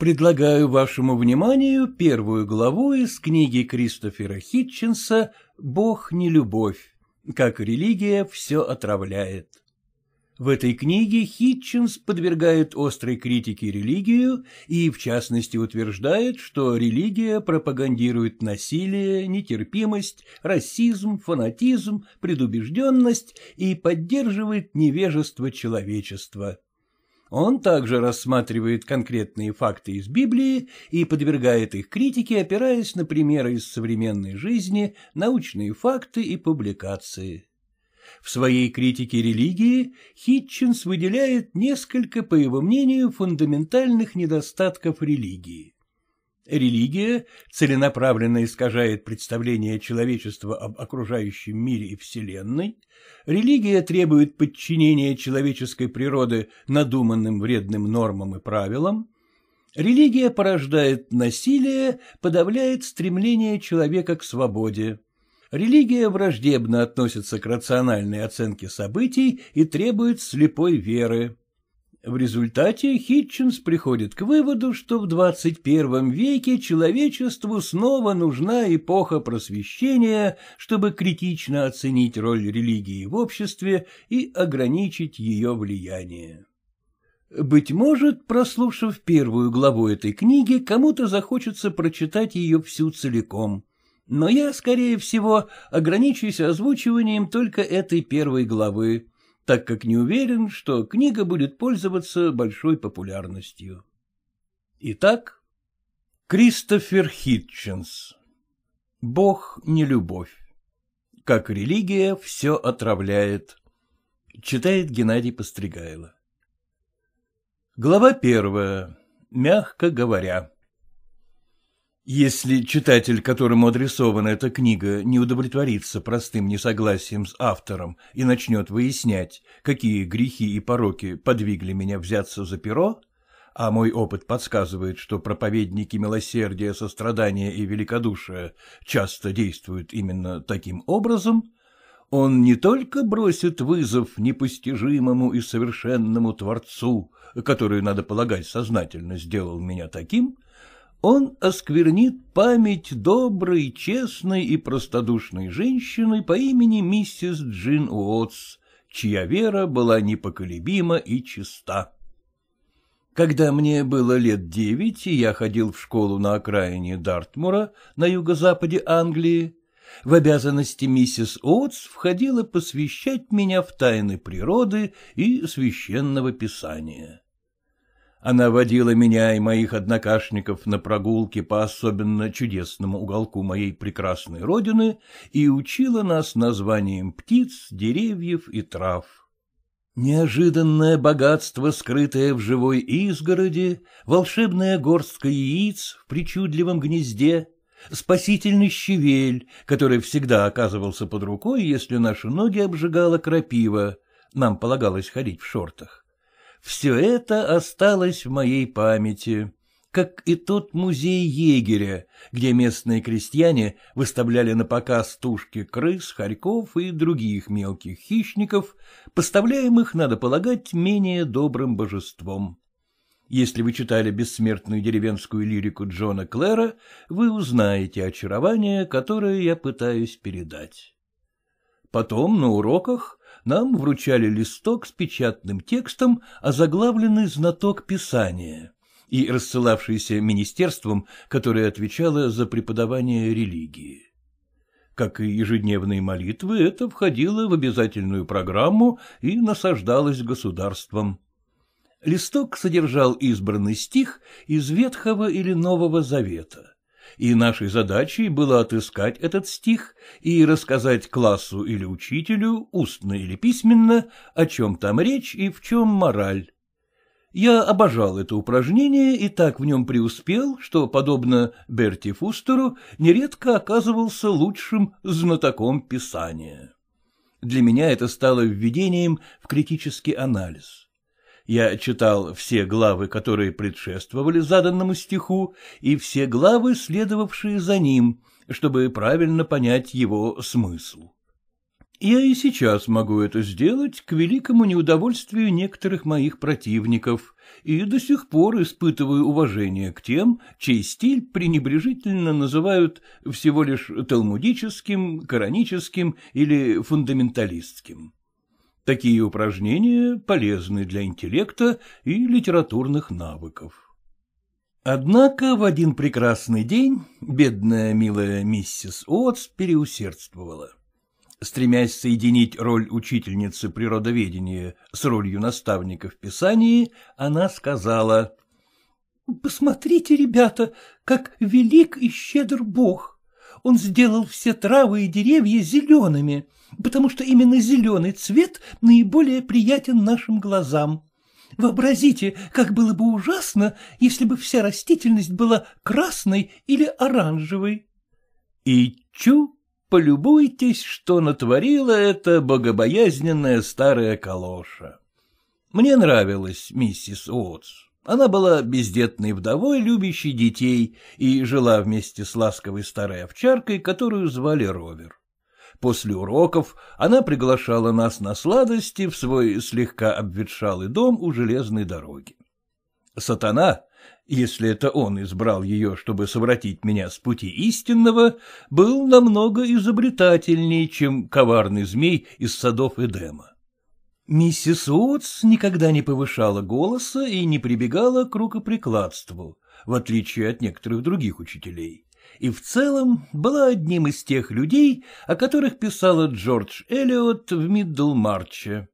предлагаю вашему вниманию первую главу из книги Кристофера Хитчинса «Бог не любовь. Как религия все отравляет». В этой книге Хитчинс подвергает острой критике религию и, в частности, утверждает, что религия пропагандирует насилие, нетерпимость, расизм, фанатизм, предубежденность и поддерживает невежество человечества. Он также рассматривает конкретные факты из Библии и подвергает их критике, опираясь на примеры из современной жизни, научные факты и публикации. В своей критике религии Хитчинс выделяет несколько, по его мнению, фундаментальных недостатков религии. Религия целенаправленно искажает представление человечества об окружающем мире и Вселенной. Религия требует подчинения человеческой природы надуманным вредным нормам и правилам. Религия порождает насилие, подавляет стремление человека к свободе. Религия враждебно относится к рациональной оценке событий и требует слепой веры. В результате Хитчинс приходит к выводу, что в 21 веке человечеству снова нужна эпоха просвещения, чтобы критично оценить роль религии в обществе и ограничить ее влияние. Быть может, прослушав первую главу этой книги, кому-то захочется прочитать ее всю целиком, но я, скорее всего, ограничусь озвучиванием только этой первой главы, так как не уверен, что книга будет пользоваться большой популярностью. Итак, Кристофер Хитченс «Бог не любовь. Как религия все отравляет», читает Геннадий Постригайло. Глава первая. Мягко говоря. Если читатель, которому адресована эта книга, не удовлетворится простым несогласием с автором и начнет выяснять, какие грехи и пороки подвигли меня взяться за перо, а мой опыт подсказывает, что проповедники милосердия, сострадания и великодушия часто действуют именно таким образом, он не только бросит вызов непостижимому и совершенному Творцу, который, надо полагать, сознательно сделал меня таким — он осквернит память доброй, честной и простодушной женщины по имени миссис Джин Уотс, чья вера была непоколебима и чиста. Когда мне было лет девять, и я ходил в школу на окраине Дартмура, на юго-западе Англии, в обязанности миссис Уотс входило посвящать меня в тайны природы и священного писания. Она водила меня и моих однокашников на прогулки по особенно чудесному уголку моей прекрасной родины и учила нас названием птиц, деревьев и трав. Неожиданное богатство, скрытое в живой изгороди, волшебная горстка яиц в причудливом гнезде, спасительный щевель, который всегда оказывался под рукой, если наши ноги обжигала крапива, нам полагалось ходить в шортах все это осталось в моей памяти, как и тот музей егеря, где местные крестьяне выставляли на показ тушки крыс, хорьков и других мелких хищников, поставляемых, надо полагать, менее добрым божеством. Если вы читали бессмертную деревенскую лирику Джона Клэра, вы узнаете очарование, которое я пытаюсь передать. Потом на уроках нам вручали листок с печатным текстом, озаглавленный знаток писания и рассылавшийся министерством, которое отвечало за преподавание религии. Как и ежедневные молитвы, это входило в обязательную программу и насаждалось государством. Листок содержал избранный стих из Ветхого или Нового Завета и нашей задачей было отыскать этот стих и рассказать классу или учителю, устно или письменно, о чем там речь и в чем мораль. Я обожал это упражнение и так в нем преуспел, что, подобно Берти Фустеру, нередко оказывался лучшим знатоком писания. Для меня это стало введением в критический анализ. Я читал все главы, которые предшествовали заданному стиху, и все главы, следовавшие за ним, чтобы правильно понять его смысл. Я и сейчас могу это сделать к великому неудовольствию некоторых моих противников, и до сих пор испытываю уважение к тем, чей стиль пренебрежительно называют всего лишь талмудическим, кораническим или фундаменталистским. Такие упражнения полезны для интеллекта и литературных навыков. Однако в один прекрасный день бедная милая миссис Отс переусердствовала. Стремясь соединить роль учительницы природоведения с ролью наставника в писании, она сказала — Посмотрите, ребята, как велик и щедр Бог он сделал все травы и деревья зелеными, потому что именно зеленый цвет наиболее приятен нашим глазам. Вообразите, как было бы ужасно, если бы вся растительность была красной или оранжевой. И чу, полюбуйтесь, что натворила эта богобоязненная старая калоша. Мне нравилась миссис Уотс. Она была бездетной вдовой, любящей детей, и жила вместе с ласковой старой овчаркой, которую звали Ровер. После уроков она приглашала нас на сладости в свой слегка обветшалый дом у железной дороги. Сатана, если это он избрал ее, чтобы совратить меня с пути истинного, был намного изобретательнее, чем коварный змей из садов Эдема. Миссис Уотс никогда не повышала голоса и не прибегала к рукоприкладству, в отличие от некоторых других учителей, и в целом была одним из тех людей, о которых писала Джордж Эллиот в Миддлмарче.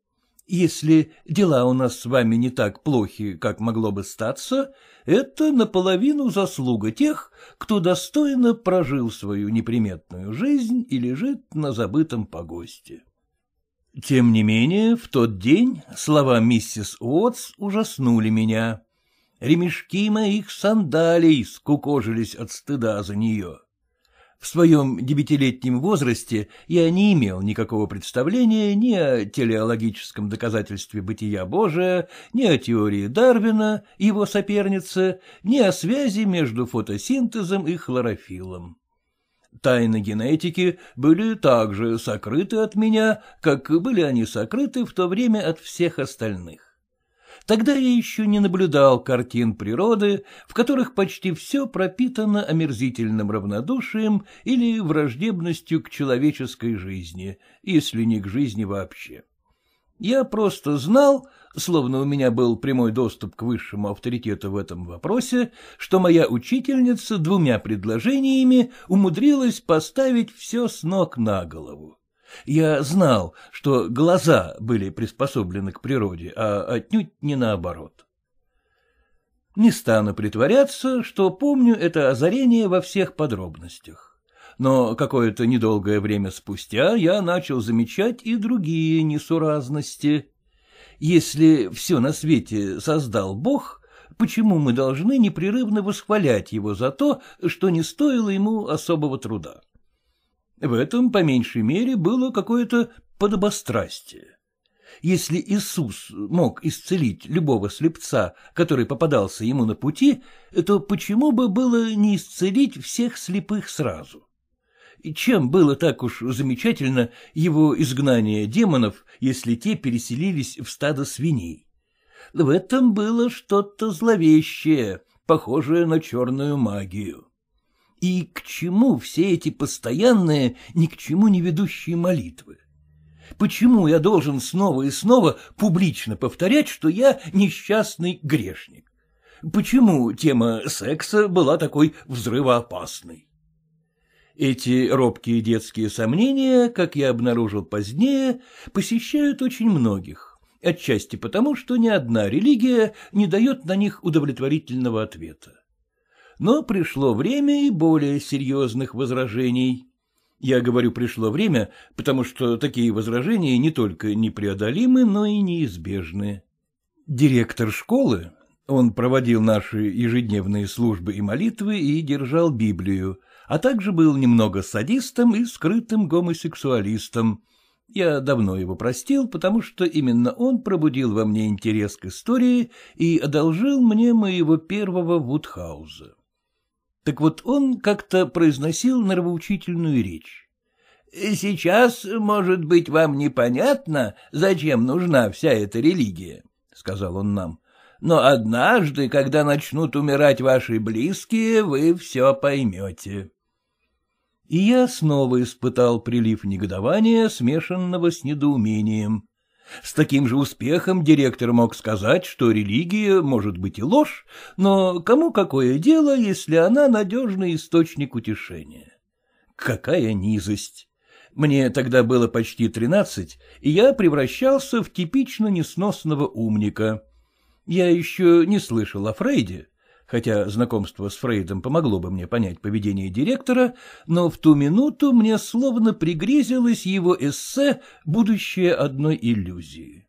Если дела у нас с вами не так плохи, как могло бы статься, это наполовину заслуга тех, кто достойно прожил свою неприметную жизнь и лежит на забытом погосте. Тем не менее, в тот день слова миссис Уотс ужаснули меня. Ремешки моих сандалий скукожились от стыда за нее. В своем девятилетнем возрасте я не имел никакого представления ни о телеологическом доказательстве бытия Божия, ни о теории Дарвина, его соперницы, ни о связи между фотосинтезом и хлорофиллом. Тайны генетики были также сокрыты от меня, как были они сокрыты в то время от всех остальных. Тогда я еще не наблюдал картин природы, в которых почти все пропитано омерзительным равнодушием или враждебностью к человеческой жизни, если не к жизни вообще. Я просто знал, словно у меня был прямой доступ к высшему авторитету в этом вопросе, что моя учительница двумя предложениями умудрилась поставить все с ног на голову. Я знал, что глаза были приспособлены к природе, а отнюдь не наоборот. Не стану притворяться, что помню это озарение во всех подробностях но какое-то недолгое время спустя я начал замечать и другие несуразности. Если все на свете создал Бог, почему мы должны непрерывно восхвалять его за то, что не стоило ему особого труда? В этом, по меньшей мере, было какое-то подобострастие. Если Иисус мог исцелить любого слепца, который попадался ему на пути, то почему бы было не исцелить всех слепых сразу? чем было так уж замечательно его изгнание демонов, если те переселились в стадо свиней. В этом было что-то зловещее, похожее на черную магию. И к чему все эти постоянные, ни к чему не ведущие молитвы? Почему я должен снова и снова публично повторять, что я несчастный грешник? Почему тема секса была такой взрывоопасной? Эти робкие детские сомнения, как я обнаружил позднее, посещают очень многих, отчасти потому, что ни одна религия не дает на них удовлетворительного ответа. Но пришло время и более серьезных возражений. Я говорю «пришло время», потому что такие возражения не только непреодолимы, но и неизбежны. Директор школы, он проводил наши ежедневные службы и молитвы и держал Библию, а также был немного садистом и скрытым гомосексуалистом. Я давно его простил, потому что именно он пробудил во мне интерес к истории и одолжил мне моего первого Вудхауза. Так вот он как-то произносил нравоучительную речь. «Сейчас, может быть, вам непонятно, зачем нужна вся эта религия», — сказал он нам. «Но однажды, когда начнут умирать ваши близкие, вы все поймете». И я снова испытал прилив негодования, смешанного с недоумением. С таким же успехом директор мог сказать, что религия может быть и ложь, но кому какое дело, если она надежный источник утешения? Какая низость! Мне тогда было почти тринадцать, и я превращался в типично несносного умника. Я еще не слышал о Фрейде, хотя знакомство с Фрейдом помогло бы мне понять поведение директора, но в ту минуту мне словно пригрезилось его эссе «Будущее одной иллюзии».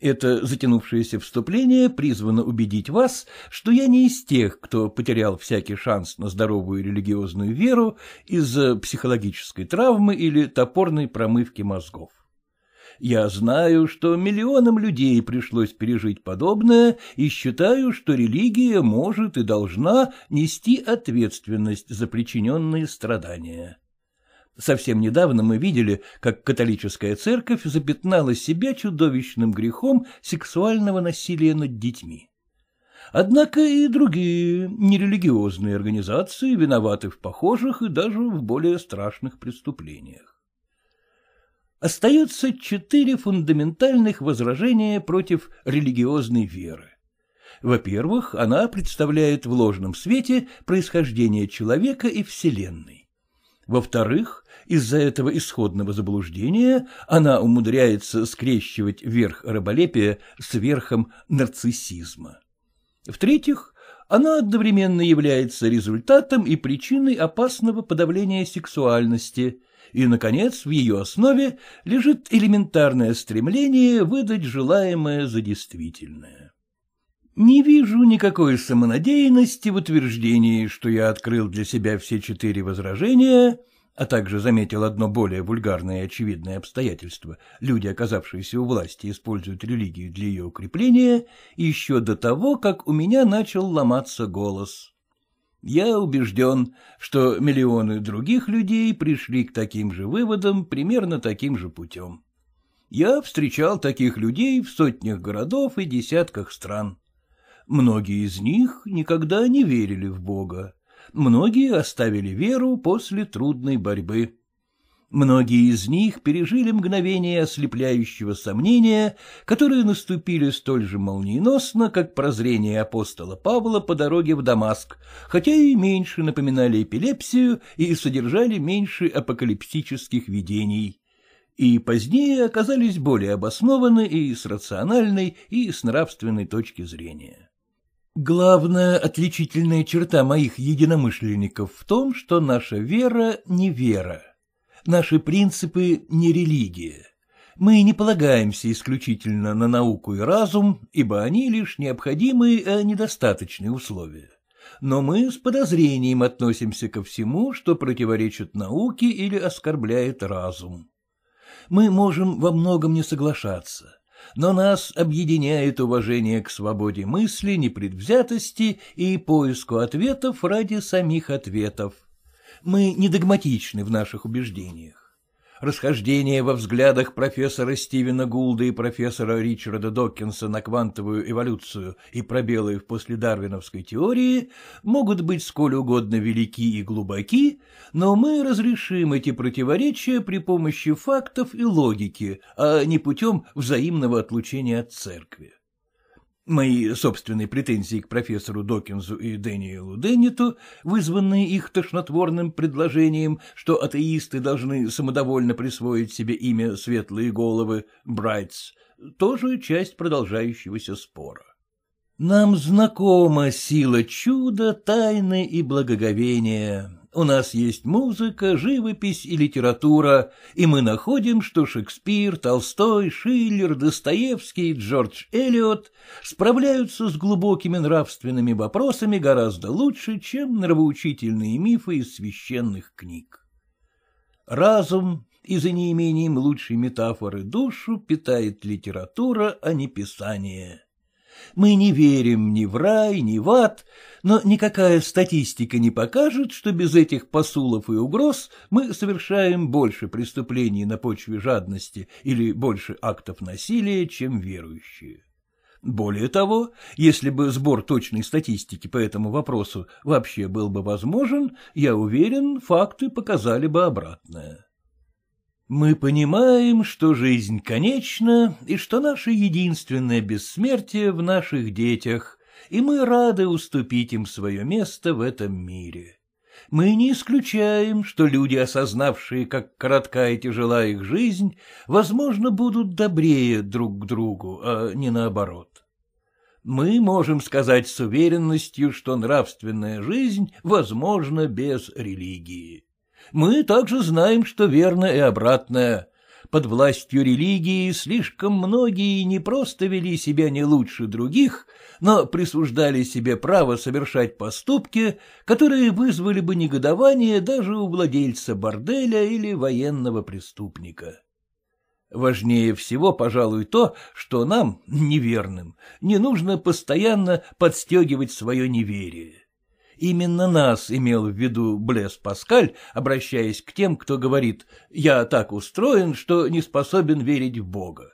Это затянувшееся вступление призвано убедить вас, что я не из тех, кто потерял всякий шанс на здоровую религиозную веру из-за психологической травмы или топорной промывки мозгов. Я знаю, что миллионам людей пришлось пережить подобное, и считаю, что религия может и должна нести ответственность за причиненные страдания. Совсем недавно мы видели, как католическая церковь запятнала себя чудовищным грехом сексуального насилия над детьми. Однако и другие нерелигиозные организации виноваты в похожих и даже в более страшных преступлениях остается четыре фундаментальных возражения против религиозной веры. Во-первых, она представляет в ложном свете происхождение человека и Вселенной. Во-вторых, из-за этого исходного заблуждения она умудряется скрещивать верх раболепия с верхом нарциссизма. В-третьих, она одновременно является результатом и причиной опасного подавления сексуальности – и, наконец, в ее основе лежит элементарное стремление выдать желаемое за действительное. Не вижу никакой самонадеянности в утверждении, что я открыл для себя все четыре возражения, а также заметил одно более вульгарное и очевидное обстоятельство — люди, оказавшиеся у власти, используют религию для ее укрепления, еще до того, как у меня начал ломаться голос. Я убежден, что миллионы других людей пришли к таким же выводам примерно таким же путем. Я встречал таких людей в сотнях городов и десятках стран. Многие из них никогда не верили в Бога. Многие оставили веру после трудной борьбы. Многие из них пережили мгновение ослепляющего сомнения, которые наступили столь же молниеносно, как прозрение апостола Павла по дороге в Дамаск, хотя и меньше напоминали эпилепсию и содержали меньше апокалиптических видений. И позднее оказались более обоснованы и с рациональной, и с нравственной точки зрения. Главная отличительная черта моих единомышленников в том, что наша вера не вера наши принципы не религия. Мы не полагаемся исключительно на науку и разум, ибо они лишь необходимые, а недостаточные условия. Но мы с подозрением относимся ко всему, что противоречит науке или оскорбляет разум. Мы можем во многом не соглашаться, но нас объединяет уважение к свободе мысли, непредвзятости и поиску ответов ради самих ответов мы не догматичны в наших убеждениях. Расхождение во взглядах профессора Стивена Гулда и профессора Ричарда Доккинса на квантовую эволюцию и пробелы в последарвиновской теории могут быть сколь угодно велики и глубоки, но мы разрешим эти противоречия при помощи фактов и логики, а не путем взаимного отлучения от церкви. Мои собственные претензии к профессору Докинзу и Дэниелу Деннету, вызванные их тошнотворным предложением, что атеисты должны самодовольно присвоить себе имя «Светлые головы» Брайтс, тоже часть продолжающегося спора. Нам знакома сила чуда, тайны и благоговения, у нас есть музыка, живопись и литература, и мы находим, что Шекспир, Толстой, Шиллер, Достоевский Джордж Эллиот справляются с глубокими нравственными вопросами гораздо лучше, чем нравоучительные мифы из священных книг. Разум, и за неимением лучшей метафоры душу питает литература, а не писание. Мы не верим ни в рай, ни в ад, но никакая статистика не покажет, что без этих посулов и угроз мы совершаем больше преступлений на почве жадности или больше актов насилия, чем верующие. Более того, если бы сбор точной статистики по этому вопросу вообще был бы возможен, я уверен, факты показали бы обратное. Мы понимаем, что жизнь конечна и что наше единственное бессмертие в наших детях, и мы рады уступить им свое место в этом мире. Мы не исключаем, что люди, осознавшие, как коротка и тяжела их жизнь, возможно, будут добрее друг к другу, а не наоборот. Мы можем сказать с уверенностью, что нравственная жизнь возможна без религии мы также знаем, что верно и обратное. Под властью религии слишком многие не просто вели себя не лучше других, но присуждали себе право совершать поступки, которые вызвали бы негодование даже у владельца борделя или военного преступника. Важнее всего, пожалуй, то, что нам, неверным, не нужно постоянно подстегивать свое неверие. Именно нас имел в виду Блес Паскаль, обращаясь к тем, кто говорит «я так устроен, что не способен верить в Бога».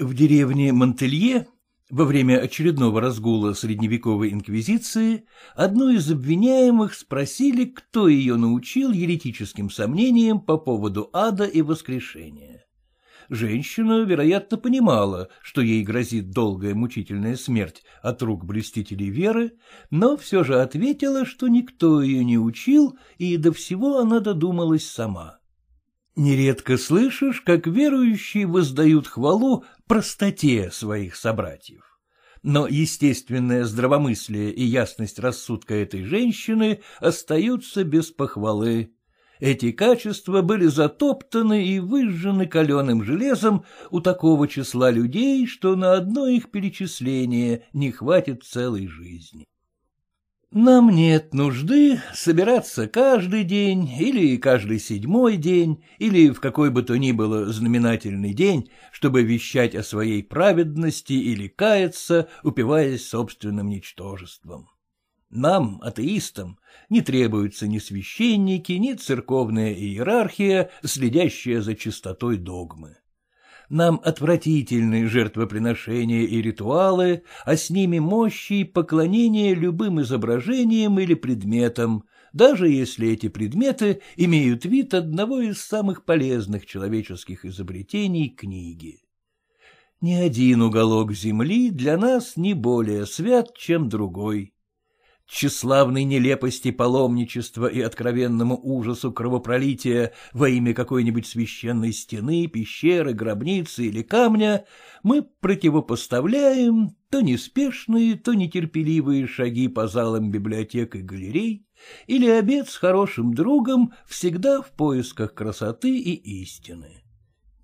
В деревне Монтелье во время очередного разгула средневековой инквизиции одну из обвиняемых спросили, кто ее научил еретическим сомнениям по поводу ада и воскрешения женщина, вероятно, понимала, что ей грозит долгая мучительная смерть от рук блестителей веры, но все же ответила, что никто ее не учил, и до всего она додумалась сама. Нередко слышишь, как верующие воздают хвалу простоте своих собратьев но естественное здравомыслие и ясность рассудка этой женщины остаются без похвалы. Эти качества были затоптаны и выжжены каленым железом у такого числа людей, что на одно их перечисление не хватит целой жизни. Нам нет нужды собираться каждый день или каждый седьмой день или в какой бы то ни было знаменательный день, чтобы вещать о своей праведности или каяться, упиваясь собственным ничтожеством. Нам, атеистам, не требуются ни священники, ни церковная иерархия, следящая за чистотой догмы. Нам отвратительны жертвоприношения и ритуалы, а с ними мощи и поклонение любым изображениям или предметам, даже если эти предметы имеют вид одного из самых полезных человеческих изобретений книги. Ни один уголок земли для нас не более свят, чем другой тщеславной нелепости паломничества и откровенному ужасу кровопролития во имя какой-нибудь священной стены, пещеры, гробницы или камня, мы противопоставляем то неспешные, то нетерпеливые шаги по залам библиотек и галерей, или обед с хорошим другом всегда в поисках красоты и истины.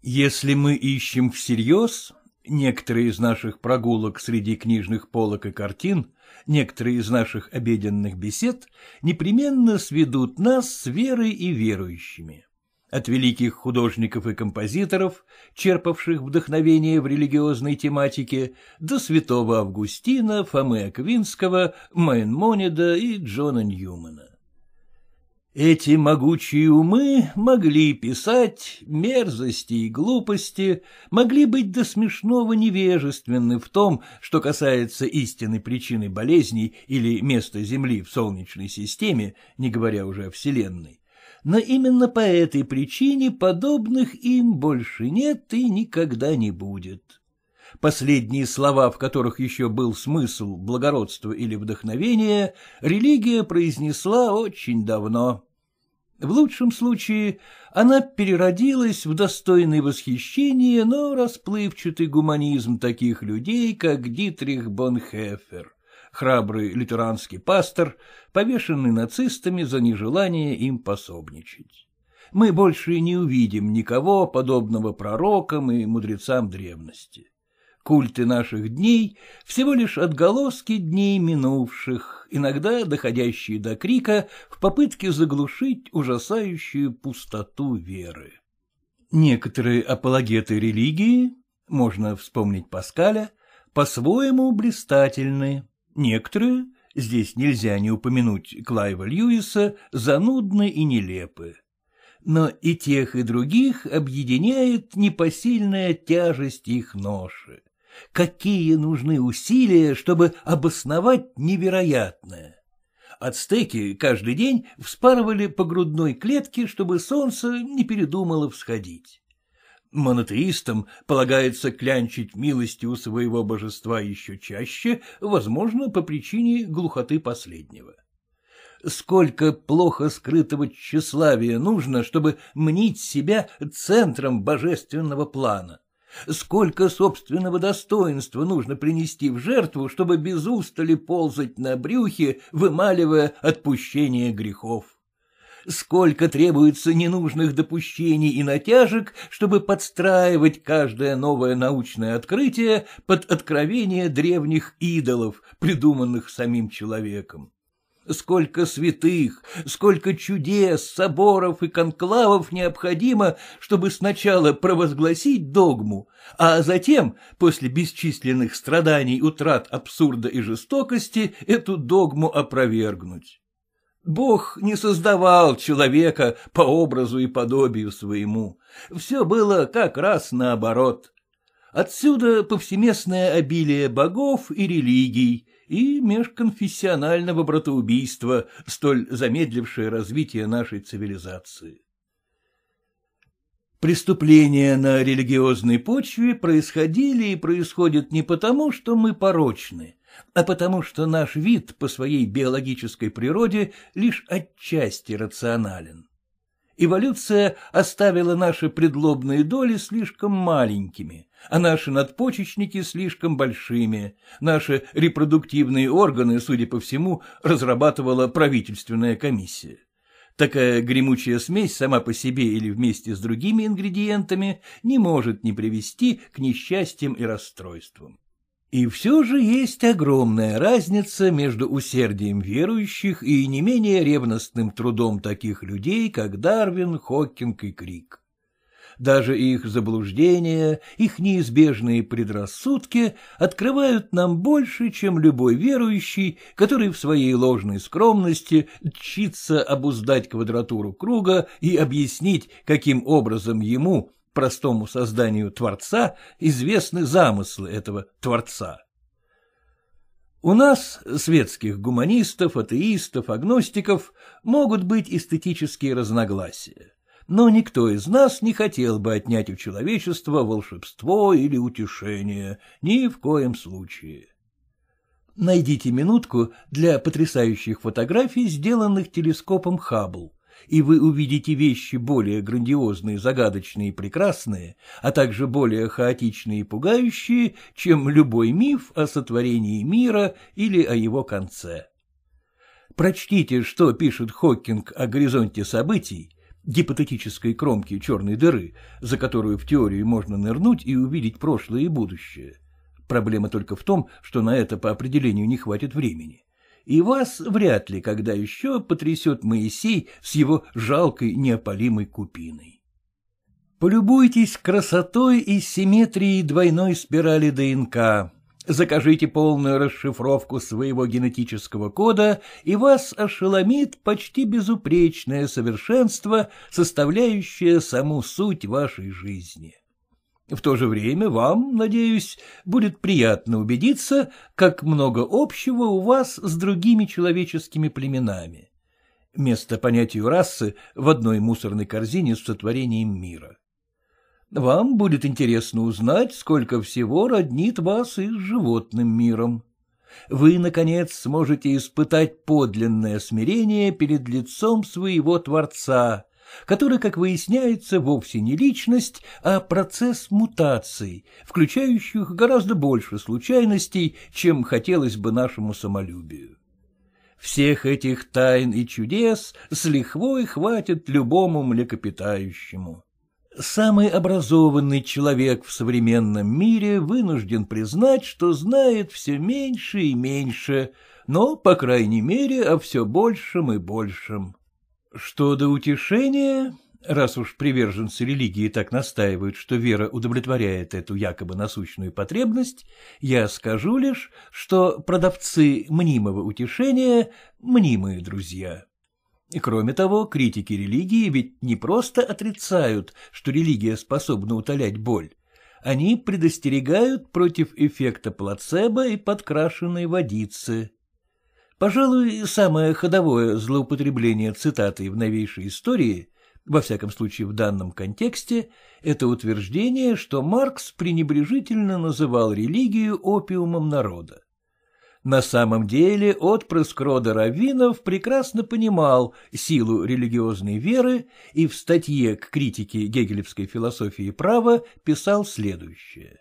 Если мы ищем всерьез, Некоторые из наших прогулок среди книжных полок и картин, некоторые из наших обеденных бесед непременно сведут нас с верой и верующими. От великих художников и композиторов, черпавших вдохновение в религиозной тематике, до святого Августина, Фомы Аквинского, Майнмонида и Джона Ньюмана. Эти могучие умы могли писать мерзости и глупости, могли быть до смешного невежественны в том, что касается истинной причины болезней или места Земли в Солнечной системе, не говоря уже о Вселенной, но именно по этой причине подобных им больше нет и никогда не будет последние слова, в которых еще был смысл, благородство или вдохновение, религия произнесла очень давно. В лучшем случае она переродилась в достойное восхищение, но расплывчатый гуманизм таких людей, как Дитрих Бонхефер, храбрый лютеранский пастор, повешенный нацистами за нежелание им пособничать. Мы больше не увидим никого, подобного пророкам и мудрецам древности культы наших дней — всего лишь отголоски дней минувших, иногда доходящие до крика в попытке заглушить ужасающую пустоту веры. Некоторые апологеты религии, можно вспомнить Паскаля, по-своему блистательны, некоторые, здесь нельзя не упомянуть Клайва Льюиса, занудны и нелепы но и тех, и других объединяет непосильная тяжесть их ноши. Какие нужны усилия, чтобы обосновать невероятное? Ацтеки каждый день вспарывали по грудной клетке, чтобы солнце не передумало всходить. Монотеистам полагается клянчить милости у своего божества еще чаще, возможно, по причине глухоты последнего. Сколько плохо скрытого тщеславия нужно, чтобы мнить себя центром божественного плана. Сколько собственного достоинства нужно принести в жертву, чтобы без устали ползать на брюхе, вымаливая отпущение грехов? Сколько требуется ненужных допущений и натяжек, чтобы подстраивать каждое новое научное открытие под откровение древних идолов, придуманных самим человеком? Сколько святых, сколько чудес, соборов и конклавов необходимо, чтобы сначала провозгласить догму, а затем, после бесчисленных страданий, утрат абсурда и жестокости, эту догму опровергнуть. Бог не создавал человека по образу и подобию своему. Все было как раз наоборот. Отсюда повсеместное обилие богов и религий — и межконфессионального братоубийства, столь замедлившее развитие нашей цивилизации. Преступления на религиозной почве происходили и происходят не потому, что мы порочны, а потому что наш вид по своей биологической природе лишь отчасти рационален. Эволюция оставила наши предлобные доли слишком маленькими, а наши надпочечники слишком большими. Наши репродуктивные органы, судя по всему, разрабатывала правительственная комиссия. Такая гремучая смесь сама по себе или вместе с другими ингредиентами не может не привести к несчастьям и расстройствам. И все же есть огромная разница между усердием верующих и не менее ревностным трудом таких людей, как Дарвин, Хокинг и Крик. Даже их заблуждения, их неизбежные предрассудки открывают нам больше, чем любой верующий, который в своей ложной скромности тщится обуздать квадратуру круга и объяснить, каким образом ему, простому созданию Творца известны замыслы этого Творца. У нас, светских гуманистов, атеистов, агностиков, могут быть эстетические разногласия, но никто из нас не хотел бы отнять у человечества волшебство или утешение, ни в коем случае. Найдите минутку для потрясающих фотографий, сделанных телескопом Хаббл и вы увидите вещи более грандиозные, загадочные и прекрасные, а также более хаотичные и пугающие, чем любой миф о сотворении мира или о его конце. Прочтите, что пишет Хокинг о горизонте событий, гипотетической кромки черной дыры, за которую в теории можно нырнуть и увидеть прошлое и будущее. Проблема только в том, что на это по определению не хватит времени и вас вряд ли когда еще потрясет Моисей с его жалкой неопалимой купиной. Полюбуйтесь красотой и симметрией двойной спирали ДНК. Закажите полную расшифровку своего генетического кода, и вас ошеломит почти безупречное совершенство, составляющее саму суть вашей жизни. В то же время вам, надеюсь, будет приятно убедиться, как много общего у вас с другими человеческими племенами. Место понятию расы в одной мусорной корзине с сотворением мира. Вам будет интересно узнать, сколько всего роднит вас и с животным миром. Вы, наконец, сможете испытать подлинное смирение перед лицом своего Творца — который, как выясняется, вовсе не личность, а процесс мутаций, включающих гораздо больше случайностей, чем хотелось бы нашему самолюбию. Всех этих тайн и чудес с лихвой хватит любому млекопитающему. Самый образованный человек в современном мире вынужден признать, что знает все меньше и меньше, но, по крайней мере, о все большем и большем. Что до утешения, раз уж приверженцы религии так настаивают, что вера удовлетворяет эту якобы насущную потребность, я скажу лишь, что продавцы мнимого утешения — мнимые друзья. И кроме того, критики религии ведь не просто отрицают, что религия способна утолять боль, они предостерегают против эффекта плацебо и подкрашенной водицы. Пожалуй, самое ходовое злоупотребление цитатой в новейшей истории, во всяком случае в данном контексте, это утверждение, что Маркс пренебрежительно называл религию опиумом народа. На самом деле отпрыск рода раввинов прекрасно понимал силу религиозной веры и в статье к критике гегелевской философии права писал следующее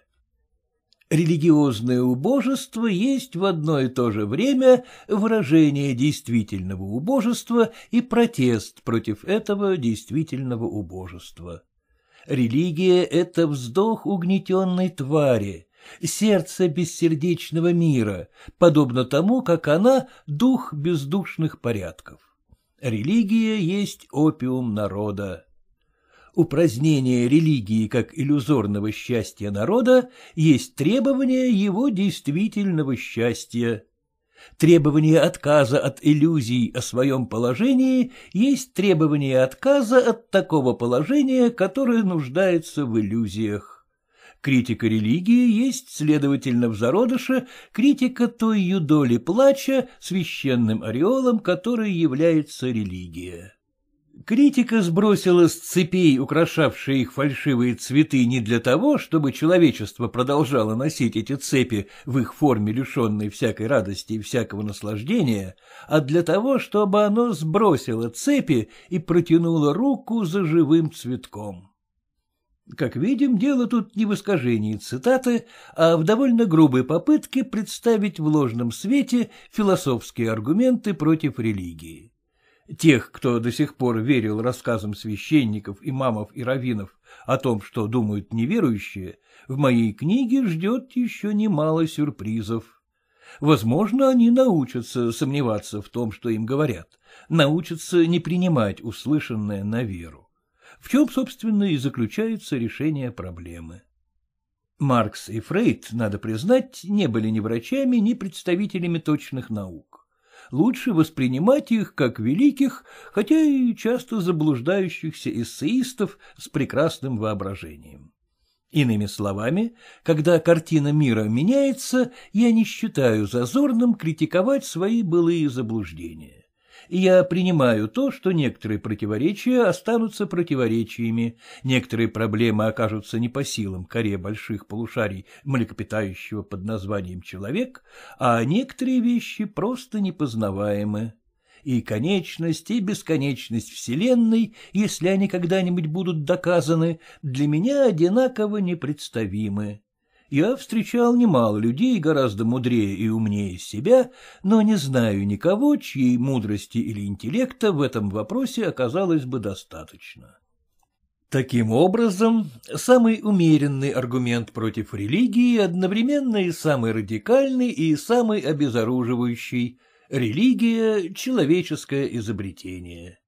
религиозное убожество есть в одно и то же время выражение действительного убожества и протест против этого действительного убожества. Религия — это вздох угнетенной твари, сердце бессердечного мира, подобно тому, как она — дух бездушных порядков. Религия есть опиум народа упразднение религии как иллюзорного счастья народа есть требование его действительного счастья. Требование отказа от иллюзий о своем положении есть требование отказа от такого положения, которое нуждается в иллюзиях. Критика религии есть, следовательно, в зародыше критика той юдоли плача священным ореолом, который является религия. Критика сбросила с цепей, украшавшие их фальшивые цветы, не для того, чтобы человечество продолжало носить эти цепи в их форме, лишенной всякой радости и всякого наслаждения, а для того, чтобы оно сбросило цепи и протянуло руку за живым цветком. Как видим, дело тут не в искажении цитаты, а в довольно грубой попытке представить в ложном свете философские аргументы против религии тех, кто до сих пор верил рассказам священников, имамов и раввинов о том, что думают неверующие, в моей книге ждет еще немало сюрпризов. Возможно, они научатся сомневаться в том, что им говорят, научатся не принимать услышанное на веру. В чем, собственно, и заключается решение проблемы. Маркс и Фрейд, надо признать, не были ни врачами, ни представителями точных наук лучше воспринимать их как великих, хотя и часто заблуждающихся эссеистов с прекрасным воображением. Иными словами, когда картина мира меняется, я не считаю зазорным критиковать свои былые заблуждения и я принимаю то, что некоторые противоречия останутся противоречиями, некоторые проблемы окажутся не по силам коре больших полушарий млекопитающего под названием «человек», а некоторые вещи просто непознаваемы. И конечность, и бесконечность Вселенной, если они когда-нибудь будут доказаны, для меня одинаково непредставимы я встречал немало людей гораздо мудрее и умнее себя, но не знаю никого, чьей мудрости или интеллекта в этом вопросе оказалось бы достаточно. Таким образом, самый умеренный аргумент против религии одновременно и самый радикальный и самый обезоруживающий – религия – человеческое изобретение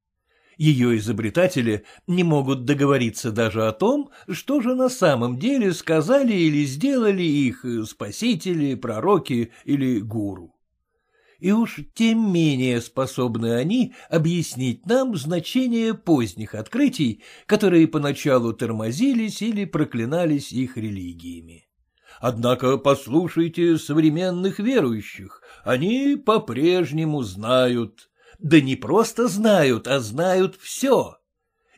ее изобретатели не могут договориться даже о том, что же на самом деле сказали или сделали их э, спасители, пророки или гуру. И уж тем менее способны они объяснить нам значение поздних открытий, которые поначалу тормозились или проклинались их религиями. Однако послушайте современных верующих, они по-прежнему знают – да не просто знают, а знают все.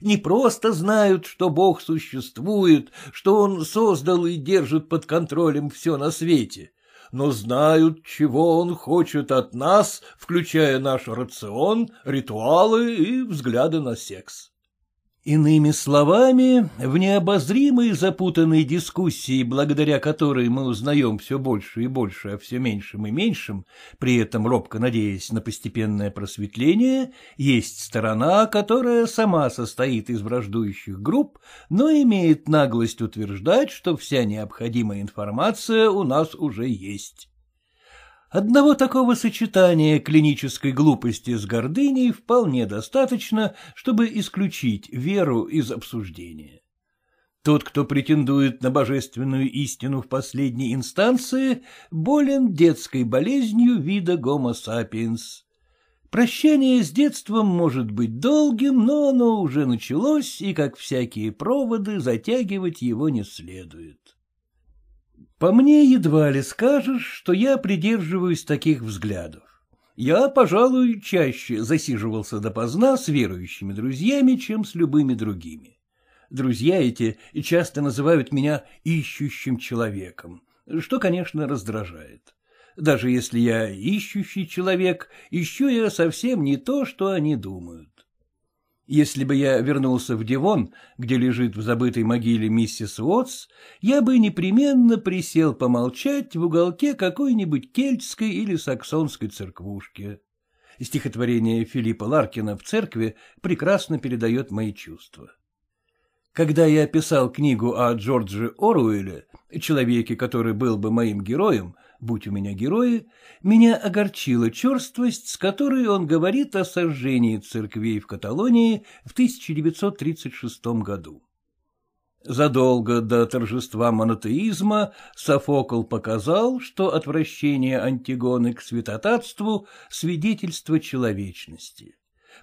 Не просто знают, что Бог существует, что Он создал и держит под контролем все на свете, но знают, чего Он хочет от нас, включая наш рацион, ритуалы и взгляды на секс. Иными словами, в необозримой запутанной дискуссии, благодаря которой мы узнаем все больше и больше о все меньшем и меньшем, при этом робко надеясь на постепенное просветление, есть сторона, которая сама состоит из враждующих групп, но имеет наглость утверждать, что вся необходимая информация у нас уже есть. Одного такого сочетания клинической глупости с гордыней вполне достаточно, чтобы исключить веру из обсуждения. Тот, кто претендует на божественную истину в последней инстанции, болен детской болезнью вида Homo sapiens. Прощение с детством может быть долгим, но оно уже началось, и, как всякие проводы, затягивать его не следует. По мне едва ли скажешь, что я придерживаюсь таких взглядов. Я, пожалуй, чаще засиживался допоздна с верующими друзьями, чем с любыми другими. Друзья эти часто называют меня ищущим человеком, что, конечно, раздражает. Даже если я ищущий человек, ищу я совсем не то, что они думают. Если бы я вернулся в Дивон, где лежит в забытой могиле миссис Уотс, я бы непременно присел помолчать в уголке какой-нибудь кельтской или саксонской церквушки. Стихотворение Филиппа Ларкина в церкви прекрасно передает мои чувства. Когда я писал книгу о Джордже Оруэле, человеке, который был бы моим героем, будь у меня герои, меня огорчила черствость, с которой он говорит о сожжении церквей в Каталонии в 1936 году. Задолго до торжества монотеизма Софокл показал, что отвращение Антигоны к святотатству — свидетельство человечности.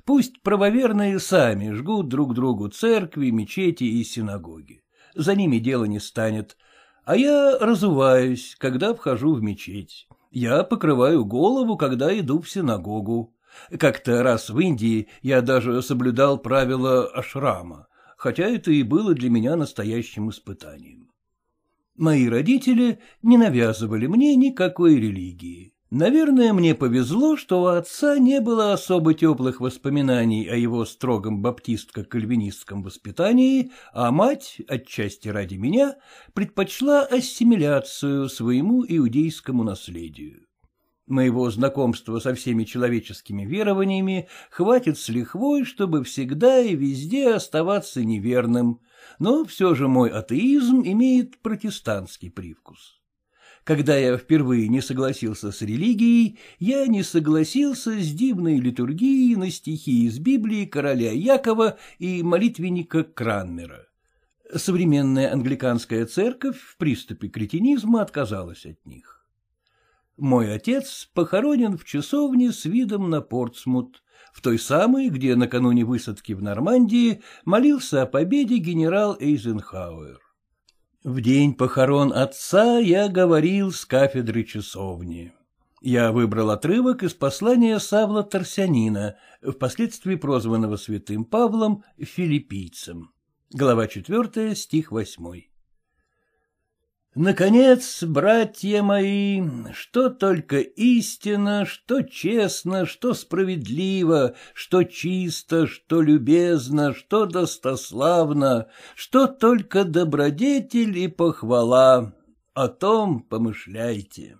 Пусть правоверные сами жгут друг другу церкви, мечети и синагоги. За ними дело не станет, а я разуваюсь, когда вхожу в мечеть. Я покрываю голову, когда иду в синагогу. Как-то раз в Индии я даже соблюдал правила ашрама, хотя это и было для меня настоящим испытанием. Мои родители не навязывали мне никакой религии. Наверное, мне повезло, что у отца не было особо теплых воспоминаний о его строгом баптистско-кальвинистском воспитании, а мать, отчасти ради меня, предпочла ассимиляцию своему иудейскому наследию. Моего знакомства со всеми человеческими верованиями хватит с лихвой, чтобы всегда и везде оставаться неверным, но все же мой атеизм имеет протестантский привкус. Когда я впервые не согласился с религией, я не согласился с дивной литургией на стихи из Библии короля Якова и молитвенника Кранмера. Современная англиканская церковь в приступе кретинизма отказалась от них. Мой отец похоронен в часовне с видом на Портсмут, в той самой, где накануне высадки в Нормандии молился о победе генерал Эйзенхауэр. В день похорон отца я говорил с кафедры часовни. Я выбрал отрывок из послания Савла Торсянина, впоследствии прозванного святым Павлом филиппийцем. Глава 4, стих 8. Наконец, братья мои, что только истина, что честно, что справедливо, что чисто, что любезно, что достославно, что только добродетель и похвала, о том помышляйте.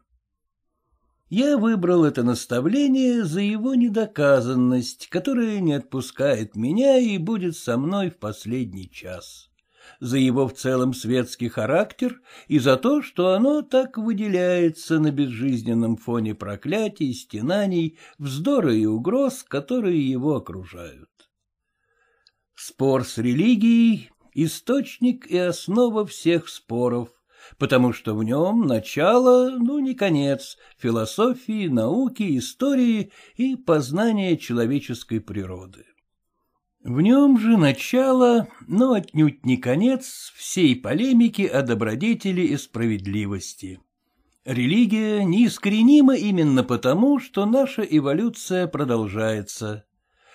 Я выбрал это наставление за его недоказанность, которая не отпускает меня и будет со мной в последний час за его в целом светский характер и за то, что оно так выделяется на безжизненном фоне проклятий, стенаний, вздора и угроз, которые его окружают. Спор с религией — источник и основа всех споров, потому что в нем начало, ну не конец, философии, науки, истории и познания человеческой природы. В нем же начало, но отнюдь не конец всей полемики о добродетели и справедливости. Религия неискоренима именно потому, что наша эволюция продолжается.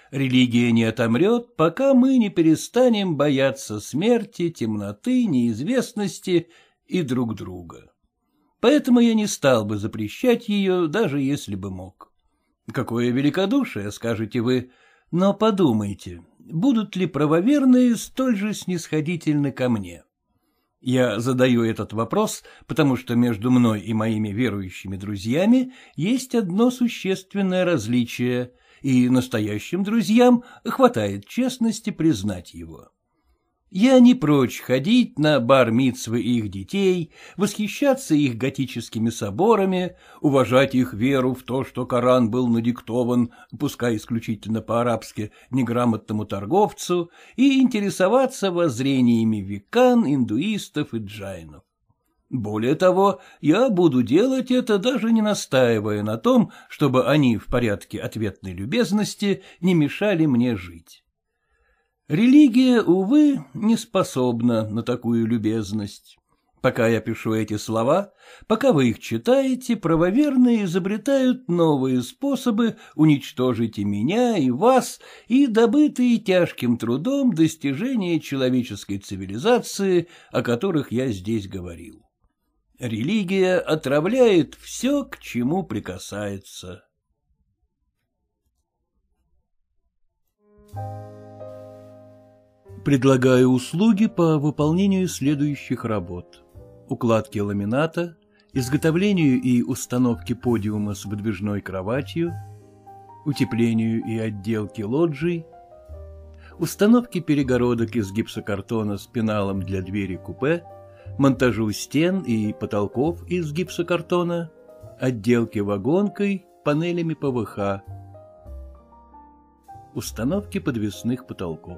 Религия не отомрет, пока мы не перестанем бояться смерти, темноты, неизвестности и друг друга. Поэтому я не стал бы запрещать ее, даже если бы мог. Какое великодушие, скажете вы, но подумайте, будут ли правоверные столь же снисходительны ко мне? Я задаю этот вопрос, потому что между мной и моими верующими друзьями есть одно существенное различие, и настоящим друзьям хватает честности признать его. Я не прочь ходить на бар их детей, восхищаться их готическими соборами, уважать их веру в то, что Коран был надиктован, пускай исключительно по-арабски, неграмотному торговцу, и интересоваться воззрениями векан, индуистов и джайнов. Более того, я буду делать это, даже не настаивая на том, чтобы они в порядке ответной любезности не мешали мне жить. Религия, увы, не способна на такую любезность. Пока я пишу эти слова, пока вы их читаете, правоверные изобретают новые способы уничтожить и меня, и вас, и добытые тяжким трудом достижения человеческой цивилизации, о которых я здесь говорил. Религия отравляет все, к чему прикасается. Thank you. Предлагаю услуги по выполнению следующих работ. Укладки ламината, изготовлению и установке подиума с выдвижной кроватью, утеплению и отделке лоджий, установке перегородок из гипсокартона с пеналом для двери купе, монтажу стен и потолков из гипсокартона, отделке вагонкой, панелями ПВХ, установке подвесных потолков.